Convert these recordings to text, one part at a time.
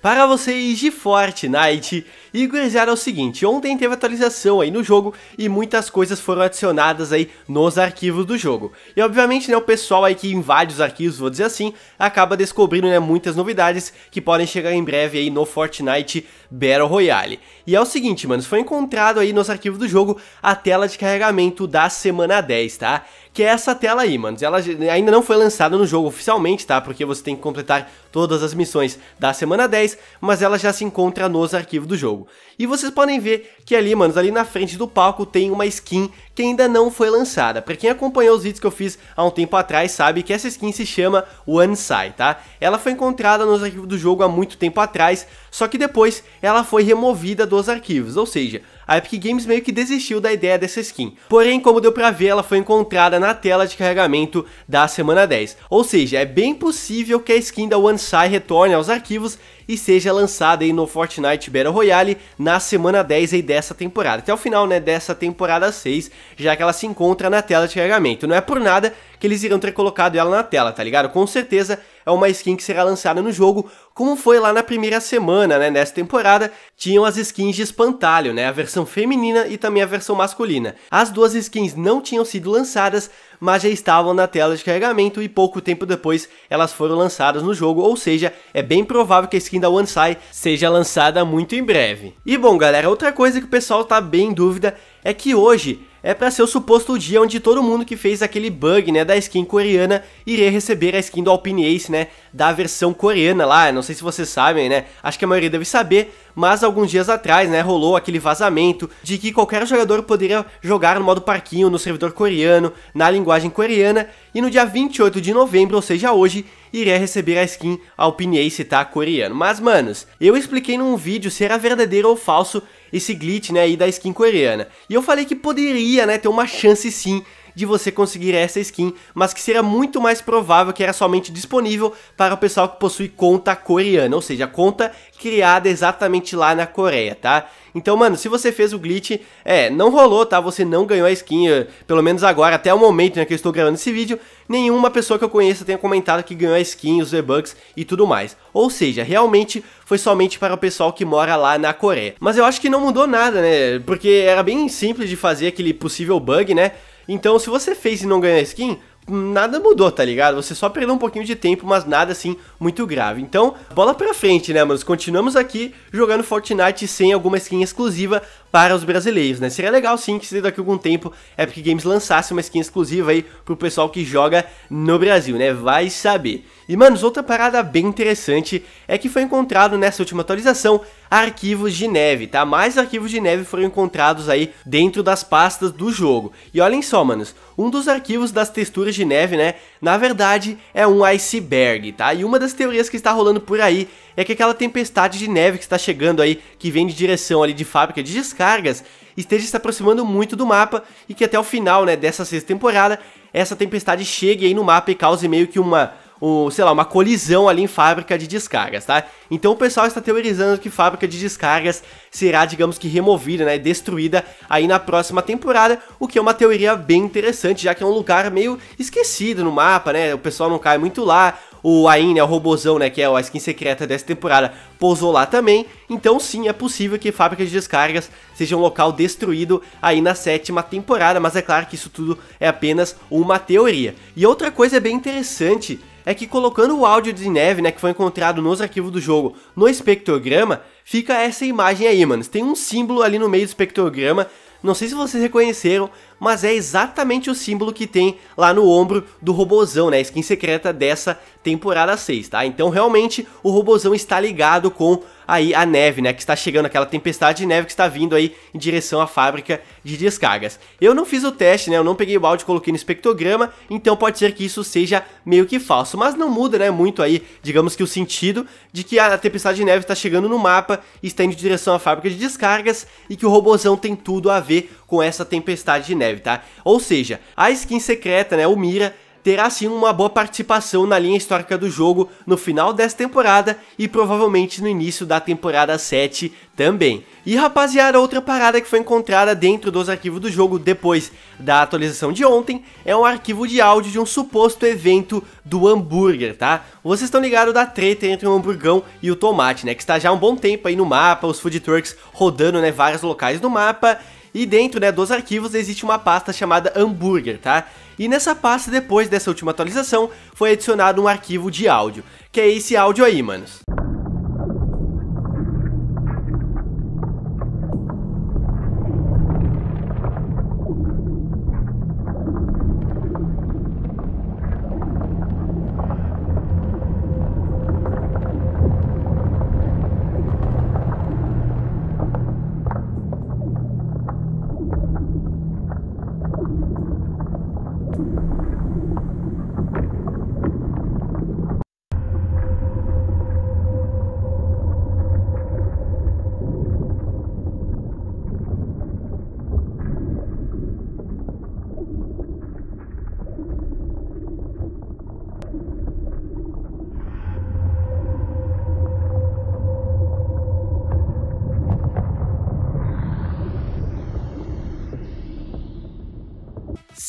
para vocês de Fortnite, e gurizada é o seguinte, ontem teve atualização aí no jogo e muitas coisas foram adicionadas aí nos arquivos do jogo. E obviamente né, o pessoal aí que invade os arquivos, vou dizer assim, acaba descobrindo né, muitas novidades que podem chegar em breve aí no Fortnite Battle Royale. E é o seguinte, mano, foi encontrado aí nos arquivos do jogo a tela de carregamento da semana 10, tá? Que é essa tela aí, mano, ela ainda não foi lançada no jogo oficialmente, tá? Porque você tem que completar todas as missões da semana 10 mas ela já se encontra nos arquivos do jogo. E vocês podem ver que ali, manos, ali na frente do palco tem uma skin que ainda não foi lançada. Pra quem acompanhou os vídeos que eu fiz há um tempo atrás sabe que essa skin se chama One Sai, tá? Ela foi encontrada nos arquivos do jogo há muito tempo atrás, só que depois ela foi removida dos arquivos, ou seja, a Epic Games meio que desistiu da ideia dessa skin. Porém, como deu pra ver, ela foi encontrada na tela de carregamento da semana 10. Ou seja, é bem possível que a skin da OneSai retorne aos arquivos e seja lançada aí no Fortnite Battle Royale na semana 10 aí dessa temporada, até o final né, dessa temporada 6, já que ela se encontra na tela de carregamento. Não é por nada que eles irão ter colocado ela na tela, tá ligado? Com certeza é uma skin que será lançada no jogo, como foi lá na primeira semana, né? Nessa temporada, tinham as skins de espantalho, né? A versão feminina e também a versão masculina. As duas skins não tinham sido lançadas, mas já estavam na tela de carregamento e pouco tempo depois elas foram lançadas no jogo, ou seja, é bem provável que a skin da OneSai seja lançada muito em breve. E bom, galera, outra coisa que o pessoal tá bem em dúvida é que hoje é para ser o suposto dia onde todo mundo que fez aquele bug, né, da skin coreana iria receber a skin do Alpine Ace, né, da versão coreana lá, não sei se vocês sabem, né, acho que a maioria deve saber, mas alguns dias atrás, né, rolou aquele vazamento de que qualquer jogador poderia jogar no modo parquinho no servidor coreano, na linguagem coreana, e no dia 28 de novembro, ou seja, hoje, iria receber a skin Alpine Ace, tá, coreano. Mas, manos, eu expliquei num vídeo se era verdadeiro ou falso esse glitch, né, aí da skin coreana. E eu falei que poderia, né, ter uma chance sim de você conseguir essa skin, mas que seria muito mais provável que era somente disponível para o pessoal que possui conta coreana, ou seja, conta criada exatamente lá na Coreia, tá? Então, mano, se você fez o glitch, é, não rolou, tá? Você não ganhou a skin, eh, pelo menos agora, até o momento né, que eu estou gravando esse vídeo, nenhuma pessoa que eu conheça tenha comentado que ganhou a skin, os V-Bucks e tudo mais. Ou seja, realmente foi somente para o pessoal que mora lá na Coreia. Mas eu acho que não mudou nada, né? Porque era bem simples de fazer aquele possível bug, né? Então, se você fez e não ganhou a skin, nada mudou, tá ligado? Você só perdeu um pouquinho de tempo, mas nada assim muito grave. Então, bola pra frente, né, manos? Continuamos aqui jogando Fortnite sem alguma skin exclusiva, para os brasileiros, né? Seria legal sim que daqui a algum tempo Epic Games lançasse uma skin exclusiva aí pro pessoal que joga no Brasil, né? Vai saber. E manos, outra parada bem interessante é que foi encontrado nessa última atualização arquivos de neve, tá? Mais arquivos de neve foram encontrados aí dentro das pastas do jogo. E olhem só, manos, um dos arquivos das texturas de neve, né? Na verdade, é um iceberg, tá? E uma das teorias que está rolando por aí é que aquela tempestade de neve que está chegando aí, que vem de direção ali de fábrica de cargas esteja se aproximando muito do mapa e que até o final né, dessa sexta temporada essa tempestade chegue aí no mapa e cause meio que uma, um, sei lá, uma colisão ali em fábrica de descargas, tá? Então o pessoal está teorizando que fábrica de descargas será, digamos que, removida, né, destruída aí na próxima temporada, o que é uma teoria bem interessante, já que é um lugar meio esquecido no mapa, né? O pessoal não cai muito lá, o Ain, né, o robozão, né, que é a skin secreta dessa temporada, pousou lá também. Então sim, é possível que fábricas de descargas seja um local destruído aí na sétima temporada, mas é claro que isso tudo é apenas uma teoria. E outra coisa bem interessante é que colocando o áudio de neve, né, que foi encontrado nos arquivos do jogo, no espectrograma, fica essa imagem aí, mano. Tem um símbolo ali no meio do espectrograma não sei se vocês reconheceram, mas é exatamente o símbolo que tem lá no ombro do robozão, né? A skin secreta dessa temporada 6, tá? Então realmente o robozão está ligado com aí a neve, né, que está chegando, aquela tempestade de neve que está vindo aí em direção à fábrica de descargas. Eu não fiz o teste, né, eu não peguei o áudio, coloquei no espectrograma, então pode ser que isso seja meio que falso, mas não muda, né, muito aí, digamos que o sentido de que a tempestade de neve está chegando no mapa, está indo em direção à fábrica de descargas e que o robozão tem tudo a ver com essa tempestade de neve, tá? Ou seja, a skin secreta, né, o Mira, terá sim uma boa participação na linha histórica do jogo no final dessa temporada e provavelmente no início da temporada 7 também. E rapaziada, outra parada que foi encontrada dentro dos arquivos do jogo depois da atualização de ontem é um arquivo de áudio de um suposto evento do hambúrguer, tá? Vocês estão ligados da treta entre o hamburgão e o tomate, né? Que está já há um bom tempo aí no mapa, os food trucks rodando, né, vários locais do mapa e dentro né, dos arquivos existe uma pasta chamada hambúrguer, tá? E nessa pasta, depois dessa última atualização, foi adicionado um arquivo de áudio, que é esse áudio aí, manos.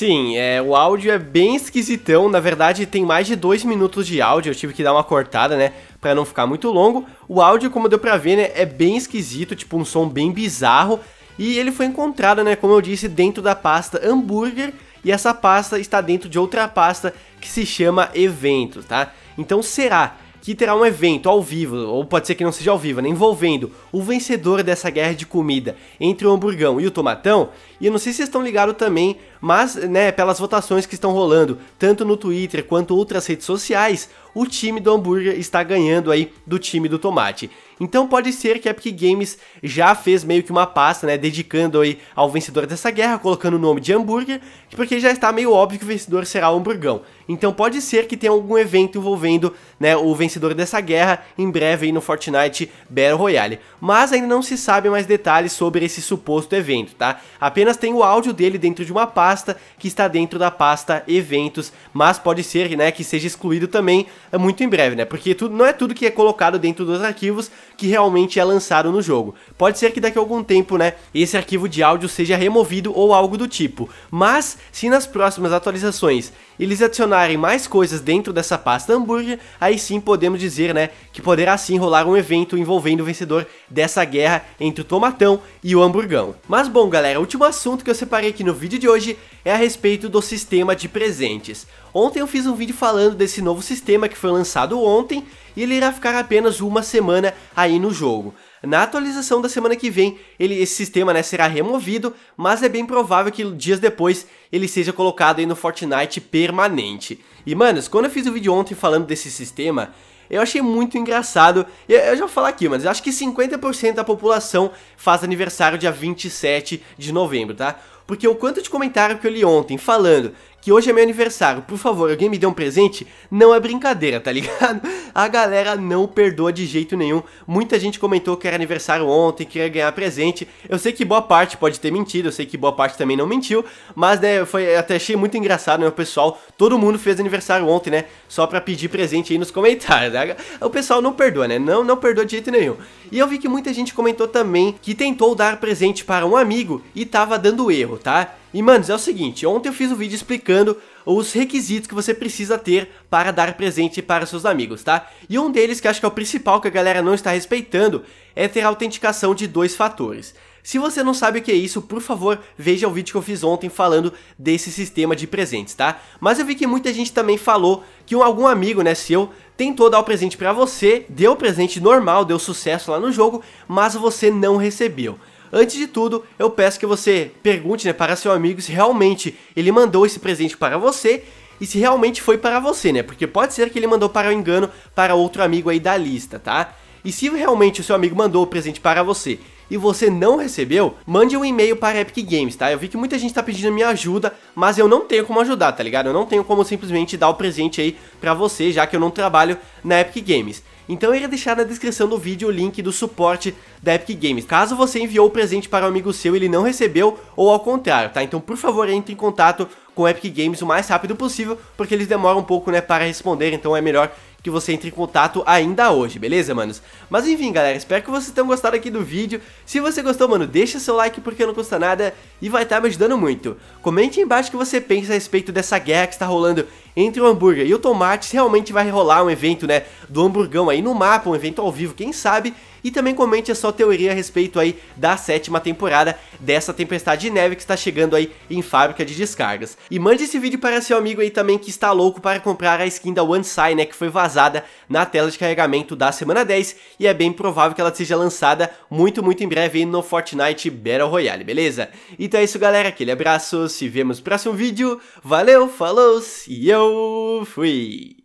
Sim, é, o áudio é bem esquisitão. Na verdade, tem mais de dois minutos de áudio. Eu tive que dar uma cortada, né? Pra não ficar muito longo. O áudio, como deu pra ver, né? É bem esquisito, tipo um som bem bizarro. E ele foi encontrado, né? Como eu disse, dentro da pasta hambúrguer. E essa pasta está dentro de outra pasta que se chama eventos, tá? Então será que terá um evento ao vivo, ou pode ser que não seja ao vivo, né, envolvendo o vencedor dessa guerra de comida entre o hamburgão e o tomatão. E eu não sei se vocês estão ligados também, mas, né, pelas votações que estão rolando, tanto no Twitter quanto outras redes sociais, o time do hambúrguer está ganhando aí do time do tomate. Então pode ser que a Epic Games já fez meio que uma pasta, né, dedicando aí ao vencedor dessa guerra, colocando o nome de hambúrguer, porque já está meio óbvio que o vencedor será o hamburgão. Então pode ser que tenha algum evento envolvendo, né, o vencedor dessa guerra em breve aí no Fortnite Battle Royale. Mas ainda não se sabe mais detalhes sobre esse suposto evento, tá? Apenas tem o áudio dele dentro de uma pasta que está dentro da pasta eventos, mas pode ser, né, que seja excluído também muito em breve, né? Porque tudo, não é tudo que é colocado dentro dos arquivos que realmente é lançado no jogo. Pode ser que daqui a algum tempo, né, esse arquivo de áudio seja removido ou algo do tipo, mas se nas próximas atualizações eles adicionarem mais coisas dentro dessa pasta hambúrguer, aí sim podemos dizer, né, que poderá sim rolar um evento envolvendo o vencedor dessa guerra entre o tomatão e o hamburgão. Mas bom, galera, o último assunto que eu separei aqui no vídeo de hoje é a respeito do sistema de presentes. Ontem eu fiz um vídeo falando desse novo sistema que foi lançado ontem e ele irá ficar apenas uma semana aí no jogo. Na atualização da semana que vem, ele, esse sistema né, será removido, mas é bem provável que dias depois ele seja colocado aí no Fortnite permanente. E manos, quando eu fiz o vídeo ontem falando desse sistema, eu achei muito engraçado. eu já vou falar aqui, mas acho que 50% da população faz aniversário dia 27 de novembro, tá? Porque o quanto de comentário que eu li ontem falando que hoje é meu aniversário, por favor, alguém me dê um presente, não é brincadeira, tá ligado? A galera não perdoa de jeito nenhum. Muita gente comentou que era aniversário ontem, que ia ganhar presente. Eu sei que boa parte pode ter mentido, eu sei que boa parte também não mentiu, mas né, foi, até achei muito engraçado, né, o pessoal, todo mundo fez aniversário ontem, né, só pra pedir presente aí nos comentários, né? O pessoal não perdoa, né, não, não perdoa de jeito nenhum. E eu vi que muita gente comentou também que tentou dar presente para um amigo e tava dando erro, tá? E manos, é o seguinte, ontem eu fiz um vídeo explicando os requisitos que você precisa ter para dar presente para seus amigos, tá? E um deles que acho que é o principal que a galera não está respeitando é ter a autenticação de dois fatores. Se você não sabe o que é isso, por favor, veja o vídeo que eu fiz ontem falando desse sistema de presentes, tá? Mas eu vi que muita gente também falou que algum amigo, né, seu, tentou dar o presente para você, deu o presente normal, deu sucesso lá no jogo, mas você não recebeu. Antes de tudo, eu peço que você pergunte né, para seu amigo se realmente ele mandou esse presente para você e se realmente foi para você, né? Porque pode ser que ele mandou para o engano para outro amigo aí da lista, tá? E se realmente o seu amigo mandou o presente para você e você não recebeu, mande um e-mail para a Epic Games, tá? Eu vi que muita gente tá pedindo minha ajuda, mas eu não tenho como ajudar, tá ligado? Eu não tenho como simplesmente dar o presente aí para você, já que eu não trabalho na Epic Games. Então eu irei deixar na descrição do vídeo o link do suporte da Epic Games. Caso você enviou o presente para um amigo seu e ele não recebeu, ou ao contrário, tá? Então por favor entre em contato com a Epic Games o mais rápido possível, porque eles demoram um pouco, né, para responder, então é melhor que você entre em contato ainda hoje, beleza, manos? Mas enfim, galera, espero que vocês tenham gostado aqui do vídeo. Se você gostou, mano, deixa seu like porque não custa nada e vai estar tá me ajudando muito. Comente aí embaixo o que você pensa a respeito dessa guerra que está rolando entre o hambúrguer e o tomate. Se realmente vai rolar um evento, né, do hamburgão aí no mapa, um evento ao vivo, quem sabe e também comente a sua teoria a respeito aí da sétima temporada dessa tempestade de neve que está chegando aí em fábrica de descargas. E mande esse vídeo para seu amigo aí também que está louco para comprar a skin da One né, que foi vazada na tela de carregamento da semana 10 e é bem provável que ela seja lançada muito, muito em breve aí no Fortnite Battle Royale, beleza? Então é isso galera, aquele abraço, se vemos no próximo vídeo, valeu, falou e eu fui!